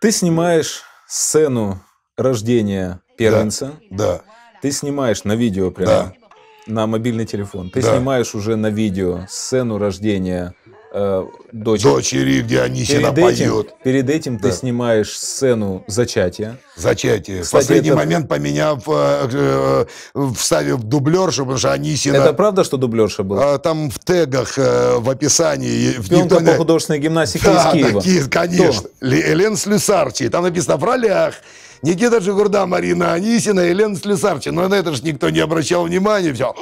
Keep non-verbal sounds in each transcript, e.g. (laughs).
Ты снимаешь сцену рождения первенца. Да. да. Ты снимаешь на видео прямо. Да. На мобильный телефон. Ты да. снимаешь уже на видео сцену рождения э, дочери. Дочери, где Анисина перед поет. Перед этим да. ты снимаешь сцену зачатия. Зачатие. Кстати, в последний это... момент поменяв, э, э, э вставив дублершу, потому что Анисина... Это правда, что дублерша была? Э, там в тегах, э, в описании... Пионка никто... по художественной гимнастике да, из Киева. Такие, конечно. Кто? Элен Слюсарчи. Там написано в ролях. Никита Жигурда, Марина Анисина, Елена Слесарчи. Но на это же никто не обращал внимания. Все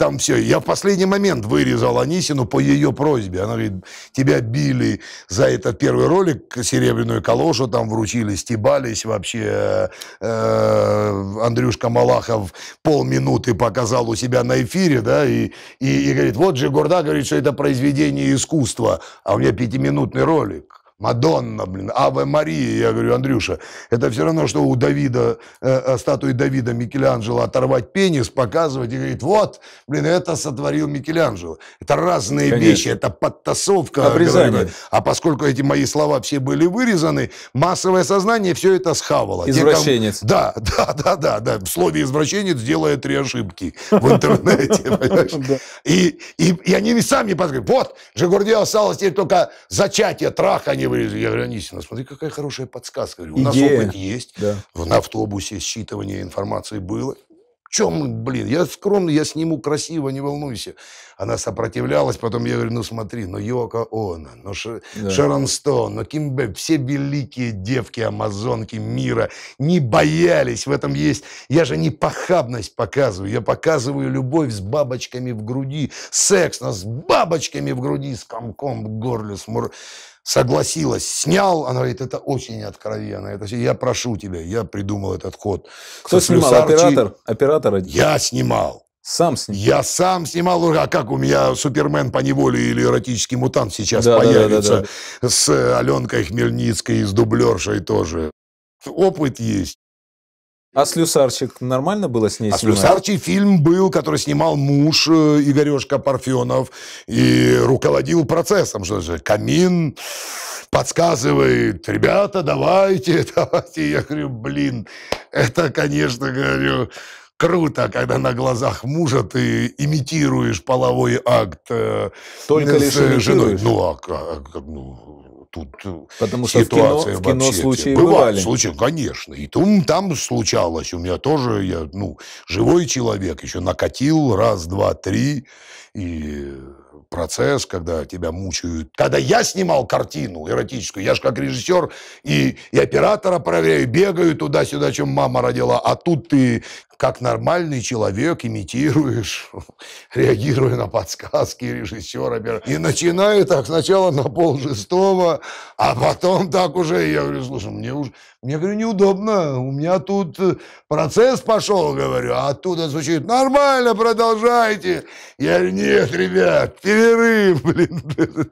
там все. Я в последний момент вырезал Анисину по ее просьбе. Она говорит, тебя били за этот первый ролик, серебряную колошу там вручили, стебались вообще. Э, э, Андрюшка Малахов полминуты показал у себя на эфире, да, и, и, и говорит, вот же Горда говорит, что это произведение искусства, а у меня пятиминутный ролик. Мадонна, блин, Аве Мария. Я говорю, Андрюша, это все равно, что у Давида, э, э, статуи Давида Микеланджело оторвать пенис, показывать и говорить, вот, блин, это сотворил Микеланджело. Это разные Конечно. вещи, это подтасовка. Обрезание. А поскольку эти мои слова все были вырезаны, массовое сознание все это схавало. Извращенец. Те, Да, (laughs) да, да, да, да. В слове извращенец делает три ошибки в интернете, (laughs) И, и, и они сами подскажут, вот, Жигурдио осталось теперь только зачатие, трахание, вылезли, я говорю, Анисина, смотри, какая хорошая подсказка. Говорю, у нас опыт есть, да. на автобусе считывание информации было. Чем, блин, я скромный, я сниму красиво, не волнуйся. Она сопротивлялась, потом я говорю, ну смотри, ну Йока Она, ну Ш... да. Шерон Стоун, ну Кимбе, все великие девки, амазонки мира не боялись, в этом есть, я же не похабность показываю, я показываю любовь с бабочками в груди, секс, но с бабочками в груди, с комком в горле, с мур согласилась, снял. Она говорит, это очень откровенно. Это все. Я прошу тебя, я придумал этот ход. Кто Со снимал? Слюсарчи... Оператор? Оператор? Я снимал. Сам снимал. Я сам снимал. А как у меня Супермен по неволе или эротический мутант сейчас да, появится да, да, да, да. с Аленкой Хмельницкой, и с дублершей тоже. Опыт есть. А «Слюсарчик» нормально было с ней А снимать? «Слюсарчик» фильм был, который снимал муж э, Игорешка Парфенов и руководил процессом. Что же, камин подсказывает, ребята, давайте, (laughs) давайте. Я говорю, блин, это, конечно, говорю, круто, когда на глазах мужа ты имитируешь половой акт э, Только с лишь женой. Ну, а, а, ну, тут э, Потому что ситуация в кино, в кино случаи бывали. случаи, конечно. И там, там случалось. У меня тоже, я, ну, живой человек, еще накатил раз, два, три. И процесс, когда тебя мучают. Когда я снимал картину эротическую, я же как режиссер и, и оператора проверяю, бегаю туда-сюда, чем мама родила, а тут ты как нормальный человек имитируешь, (laughs) реагируя на подсказки режиссера. И начинаю так сначала на пол шестого, а потом так уже, я говорю, слушай, мне уже, мне, говорю, неудобно, у меня тут э, процесс пошел, говорю, а оттуда звучит, нормально, продолжайте. Я говорю, нет, ребят, перерыв, (laughs) блин.